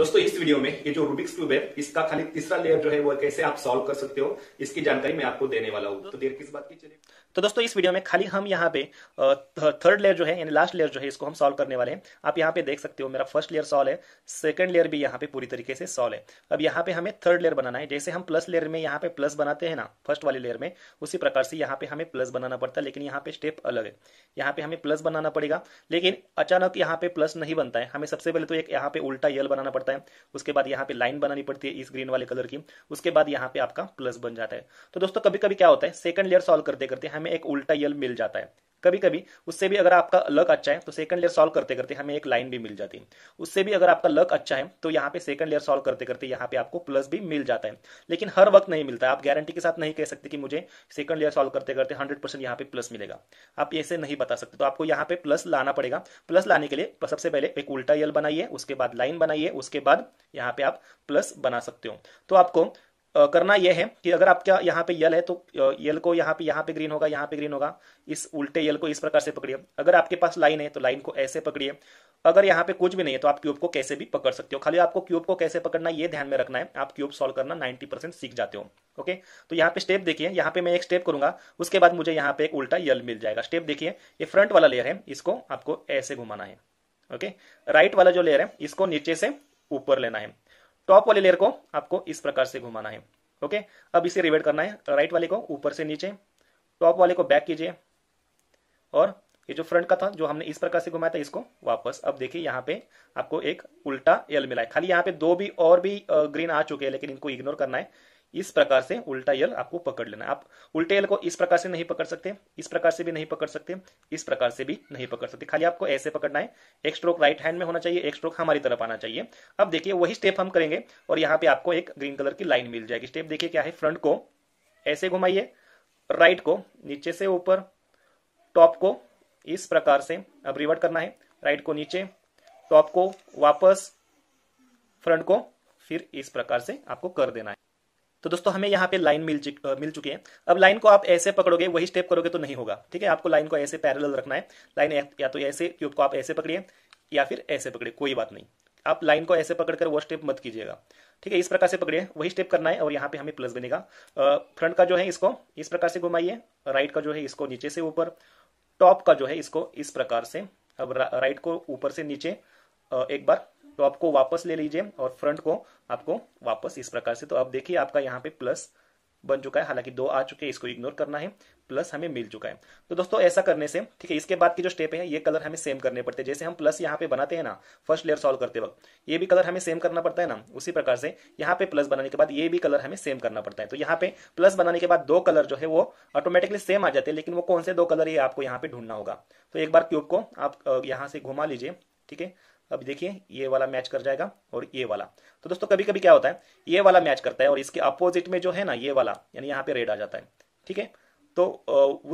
दोस्तों इस वीडियो में ये जो रूबिक्स क्यूब है इसका खाली तीसरा लेयर जो है वो कैसे आप सॉल्व कर सकते हो इसकी जानकारी मैं आपको देने वाला हूँ तो देर किस बात की चलिए तो दोस्तों इस वीडियो में खाली हम यहाँ पे थर्ड लेयर जो है यानी लास्ट लेयर जो है इसको हम सॉल्व करने वाले हैं आप यहाँ पे देख सकते हो मेरा फर्स्ट लेयर सॉल्व है सेकंड लेयर भी यहाँ पे पूरी तरीके से सॉल्व है अब यहाँ पे हमें थर्ड लेयर बनाना है जैसे हम प्लस लेयर में यहाँ पे प्लस बनाते हैं ना फर्स्ट वाले लेयर में उसी प्रकार से यहाँ पे हमें प्लस बनाना पड़ता है लेकिन यहाँ पे स्टेप अलग है यहाँ पे हमें प्लस बनाना पड़ेगा लेकिन अचानक यहाँ पे प्लस नहीं बनता है हमें सबसे पहले तो एक यहाँ पे उल्टा यल बनाना पड़ता है जाता है उसके बाद यहाँ पे लाइन बनानी पड़ती है इस ग्रीन वाले कलर की उसके बाद यहाँ पे आपका प्लस बन जाता है तो दोस्तों कभी कभी क्या होता है सेकंड लेयर सॉल्व करते करते हमें एक उल्टा यल मिल जाता है कभी कभी उससे भी अगर आपका लक अच्छा है तो सेकंड लेयर सॉल्व करते करते हमें एक लाइन भी मिल जाती है उससे भी अगर आपका लक अच्छा है तो यहाँ पे सेकंड लेयर सॉल्व करते करते यहाँ पे आपको प्लस भी मिल जाता है लेकिन हर वक्त नहीं मिलता है आप गारंटी के साथ नहीं कह सकते कि मुझे सेकंड लेयर सॉल्व करते करते हंड्रेड परसेंट यहाँ पे प्लस मिलेगा आप ऐसे नहीं बता सकते तो आपको यहाँ पे प्लस लाना पड़ेगा प्लस लाने के लिए सबसे पहले एक उल्टा यल बनाइए उसके बाद लाइन बनाइए उसके बाद यहाँ पे आप प्लस बना सकते हो तो आपको करना यह है कि अगर आपका यहाँ पे यल है तो यल को यहाँ पे यहाँ पे ग्रीन होगा यहाँ पे ग्रीन होगा इस उल्टे यल को इस प्रकार से पकड़िए अगर आपके पास लाइन है तो लाइन को ऐसे पकड़िए अगर यहाँ पे कुछ भी नहीं है तो आप क्यूब को कैसे भी पकड़ सकते हो खाली आपको क्यूब को कैसे पकड़ना ये ध्यान में रखना है आप क्यूब सॉल्व करना नाइन्टी परसेंट सीख जाते हो ओके तो यहाँ पे स्टेप देखिए यहाँ पे मैं एक स्टेप करूंगा उसके बाद मुझे यहाँ पे एक उल्टा यल मिल जाएगा स्टेप देखिए ये फ्रंट वाला लेयर है इसको आपको ऐसे घुमाना है ओके राइट वाला जो लेयर है इसको नीचे से ऊपर लेना है टॉप वाले लेयर को आपको इस प्रकार से घुमाना है ओके अब इसे रिवेट करना है राइट वाले को ऊपर से नीचे टॉप वाले को बैक कीजिए और ये जो फ्रंट का था जो हमने इस प्रकार से घुमाया था इसको वापस अब देखिए यहाँ पे आपको एक उल्टा एल मिला है खाली यहाँ पे दो भी और भी ग्रीन आ चुके हैं लेकिन इनको इग्नोर करना है इस प्रकार से उल्टा यल आपको पकड़ लेना आप उल्टे यल को इस प्रकार से नहीं पकड़ सकते इस प्रकार से भी नहीं पकड़ सकते इस प्रकार से भी नहीं पकड़ सकते खाली आपको ऐसे पकड़ना है एक स्ट्रोक राइट हैंड में होना चाहिए एक स्ट्रोक हमारी तरफ आना चाहिए अब देखिए वही स्टेप हम करेंगे और यहाँ पे आपको एक ग्रीन कलर की लाइन मिल जाएगी स्टेप देखिए क्या है फ्रंट को ऐसे घुमाइए राइट को नीचे से ऊपर टॉप को इस प्रकार से अब रिवर्ट करना है राइट को नीचे टॉप को वापस फ्रंट को फिर इस प्रकार से आपको कर देना है तो दोस्तों हमें यहाँ पे लाइन मिल मिल चुकी है अब लाइन को आप ऐसे पकड़ोगे वही स्टेप करोगे तो नहीं होगा ठीक है आपको लाइन को ऐसे पैरल रखना है लाइन या तो ऐसे क्यूब को आप ऐसे पकड़िए या फिर ऐसे पकड़िए कोई बात नहीं आप लाइन को ऐसे पकड़कर वो स्टेप मत कीजिएगा ठीक है इस प्रकार से पकड़िए वही स्टेप करना है और यहाँ पे हमें प्लस बनेगा फ्रंट का जो है इसको इस प्रकार से घुमाइए राइट का जो है इसको नीचे से ऊपर टॉप का जो है इसको इस प्रकार से अब राइट को ऊपर से नीचे एक बार तो आपको वापस ले लीजिए और फ्रंट को आपको वापस इस प्रकार से तो अब आप देखिए आपका यहाँ पे प्लस बन चुका है हालांकि दो आ चुके हैं इसको इग्नोर करना है प्लस हमें मिल चुका है तो दोस्तों ऐसा करने से ठीक है इसके बाद की जो स्टेप है ये कलर हमें सेम करने पड़ते हैं जैसे हम प्लस यहाँ पे बनाते हैं ना फर्स्ट लेयर सॉल्व करते वक्त ये भी कलर हमें सेम करना पड़ता है ना उसी प्रकार से यहाँ पे प्लस बनाने के बाद ये भी कलर हमें सेम करना पड़ता है तो यहाँ पे प्लस बनाने के बाद दो कलर जो है वो ऑटोमेटिकली सेम आ जाते हैं लेकिन वो कौन से दो कलर ये आपको यहाँ पे ढूंढना होगा तो एक बार क्यूब को आप यहाँ से घुमा लीजिए ठीक है अब देखिए ये वाला मैच कर जाएगा और ये वाला तो दोस्तों कभी कभी क्या होता है ये वाला मैच करता है और इसके अपोजिट में जो है ना ये वाला यानी यहाँ पे रेड आ जाता है ठीक है तो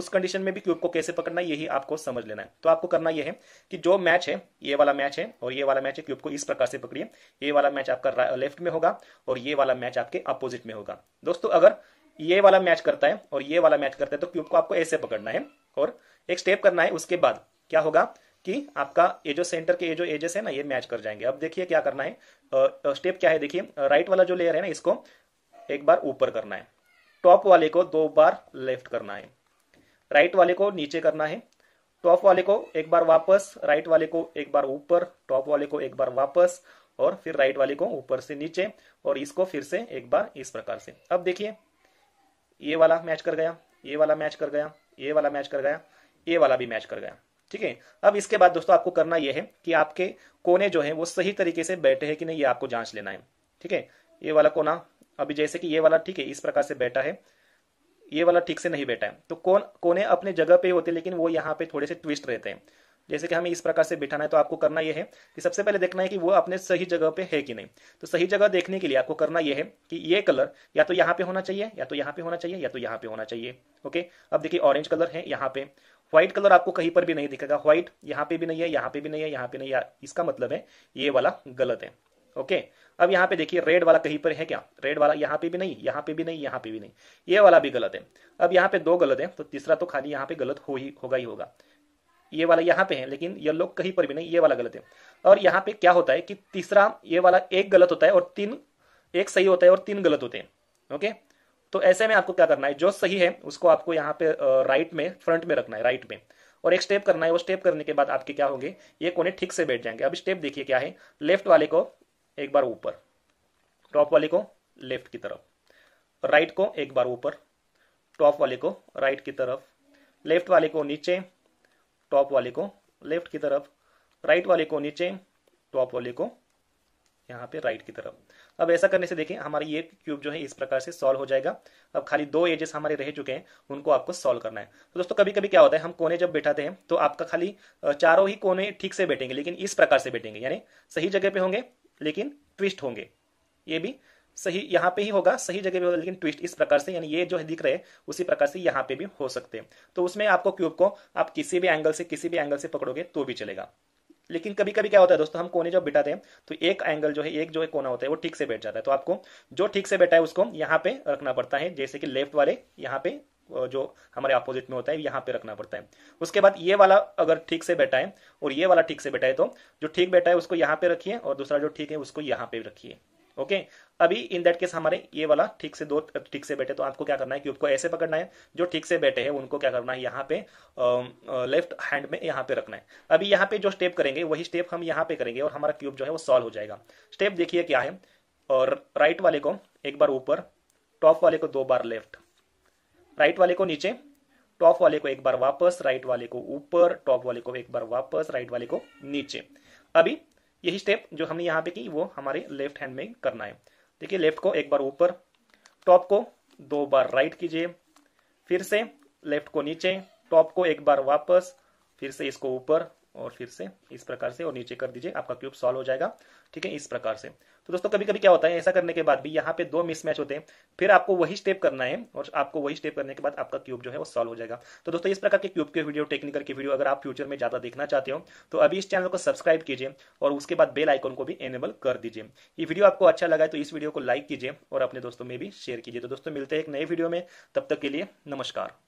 उस कंडीशन में भी क्यूब को कैसे पकड़ना है यही आपको समझ लेना है तो आपको करना यह है कि जो मैच है ये वाला मैच है और ये वाला मैच है क्यूब को इस प्रकार से पकड़िए ये वाला मैच आपका लेफ्ट में होगा और ये वाला मैच आपके अपोजिट में होगा दोस्तों अगर ये वाला मैच करता है और ये वाला मैच करता है तो क्यूब को आपको ऐसे पकड़ना है और एक स्टेप करना है उसके बाद क्या होगा कि आपका जो सेंटर के ये जो एजेस है ना ये मैच कर जाएंगे अब देखिए क्या करना है स्टेप क्या है देखिए राइट वाला जो लेयर है ना इसको एक बार ऊपर करना है टॉप वाले को दो बार लेफ्ट करना है राइट वाले को नीचे करना है टॉप वाले को एक बार वापस राइट वाले को एक बार ऊपर टॉप वाले को एक बार वापस और फिर राइट वाले को ऊपर से नीचे और इसको फिर से एक बार इस प्रकार से अब देखिए ये वाला मैच कर गया ये वाला मैच कर गया ये वाला मैच कर गया ये वाला भी मैच कर गया ठीक है अब इसके बाद दोस्तों आपको करना यह है कि आपके कोने जो है वो सही तरीके से बैठे हैं कि नहीं ये आपको जांच लेना है ठीक है ये वाला कोना अभी जैसे कि ये वाला ठीक है इस प्रकार से बैठा है ये वाला ठीक से नहीं बैठा है तो कौन कोने अपने जगह पे होते लेकिन वो यहाँ पे थोड़े से ट्विस्ट रहते हैं जैसे कि हमें इस प्रकार से बिठाना है तो आपको करना यह है कि सबसे पहले देखना है कि वो अपने सही जगह पे है कि नहीं तो सही जगह देखने के लिए आपको करना यह है कि ये कलर या तो यहाँ पे होना चाहिए या तो यहाँ पे होना चाहिए या तो यहाँ पे होना चाहिए ओके अब देखिए ऑरेंज कलर है यहाँ पे व्हाइट कलर आपको कहीं पर भी नहीं दिखेगा व्हाइट यहाँ पे भी नहीं है यहाँ पे भी नहीं है यहां पे नहीं है इसका मतलब है ये वाला गलत है ओके अब यहाँ पे देखिए रेड वाला कहीं पर है क्या रेड वाला यहां पे भी नहीं यहां पे भी नहीं यहां पे भी नहीं ये वाला भी गलत है अब यहाँ पे दो गलत है तो तीसरा तो खाली यहाँ पे गलत हो ही होगा ही होगा ये वाला यहां पे है लेकिन ये लोग कहीं पर भी नहीं ये वाला गलत है और यहाँ पे क्या होता है कि तीसरा ये वाला एक गलत होता है और तीन एक सही होता है और तीन गलत होते हैं ओके तो ऐसे में आपको क्या करना है जो सही है उसको आपको यहाँ पे राइट में फ्रंट में रखना है राइट में और एक स्टेप करना है वो स्टेप करने के बाद आपके क्या होंगे ये कोने ठीक से बैठ जाएंगे अब स्टेप देखिए क्या है लेफ्ट वाले को एक बार ऊपर टॉप वाले को लेफ्ट की तरफ राइट को एक बार ऊपर टॉप वाले को राइट की तरफ लेफ्ट वाले को नीचे टॉप वाले को लेफ्ट की तरफ राइट वाले को नीचे टॉप वाले को यहाँ पे राइट की तरफ अब ऐसा करने से देखें हमारा ये क्यूब जो है इस प्रकार से सॉल्व हो जाएगा अब खाली दो एजेस हमारे रह चुके हैं उनको आपको सॉल्व करना है तो दोस्तों कभी कभी क्या होता है हम कोने जब बैठाते हैं तो आपका खाली चारों ही कोने ठीक से बैठेंगे लेकिन इस प्रकार से बैठेंगे यानी सही जगह पे होंगे लेकिन ट्विस्ट होंगे ये भी सही यहाँ पे ही होगा सही जगह पे होगा लेकिन ट्विस्ट इस प्रकार से यानी ये जो है दिख रहे उसी प्रकार से यहाँ पे भी हो सकते हैं तो उसमें आपको क्यूब को आप किसी भी एंगल से किसी भी एंगल से पकड़ोगे तो भी चलेगा लेकिन कभी कभी क्या होता है दोस्तों हम कोने जब बिठाते हैं तो एक एंगल जो है एक जो है कोना होता है वो ठीक से बैठ जाता है तो आपको जो ठीक से बैठा है उसको यहाँ पे रखना पड़ता है जैसे कि लेफ्ट वाले यहाँ पे जो हमारे अपोजिट में होता है यहाँ पे रखना पड़ता है उसके बाद ये वाला अगर ठीक से बैठा है और ये वाला ठीक से बैठा है तो जो ठीक बैठा है उसको यहाँ पे रखिए और दूसरा जो ठीक है उसको यहाँ पे रखिए ओके अभी इन दैट केस हमारे ये वाला ठीक से दो ठीक से बैठे तो आपको क्या करना है क्यूब को ऐसे पकड़ना है जो ठीक से बैठे हैं उनको क्या करना है यहाँ पे लेफ्ट हैंड में यहाँ पे रखना है अभी यहाँ पे जो स्टेप करेंगे वही स्टेप हम यहाँ पे करेंगे और हमारा क्यूब जो है वो सॉल्व हो जाएगा स्टेप देखिए क्या है और राइट वाले को एक बार ऊपर टॉप वाले को दो बार लेफ्ट राइट वाले को नीचे टॉप वाले को एक बार वापस राइट वाले को ऊपर टॉप वाले को एक बार वापस राइट वाले को नीचे अभी यही स्टेप जो हमने यहाँ पे की वो हमारे लेफ्ट हैंड में करना है देखिए लेफ्ट को एक बार ऊपर टॉप को दो बार राइट कीजिए फिर से लेफ्ट को नीचे टॉप को एक बार वापस फिर से इसको ऊपर और फिर से इस प्रकार से और नीचे कर दीजिए आपका क्यूब सॉल्व हो जाएगा ठीक है इस प्रकार से तो दोस्तों कभी कभी क्या होता है ऐसा करने के बाद भी यहाँ पे दो मिसमैच होते हैं फिर आपको वही स्टेप करना है और आपको वही स्टेप करने के बाद आपका क्यूब जो है वो सॉल्व हो जाएगा तो दोस्तों इस प्रकार के क्यूब के वीडियो टेक्निकल की वीडियो अगर आप फ्यूचर में ज्यादा देखना चाहते हो तो अभी इस चैनल को सब्सक्राइब कीजिए और उसके बाद बेल आइकन को भी एनेबल कर दीजिए ये वीडियो आपको अच्छा लगा तो इस वीडियो को लाइक कीजिए और अपने दोस्तों में भी शेयर कीजिए तो दोस्तों मिलते हैं एक नए वीडियो में तब तक के लिए नमस्कार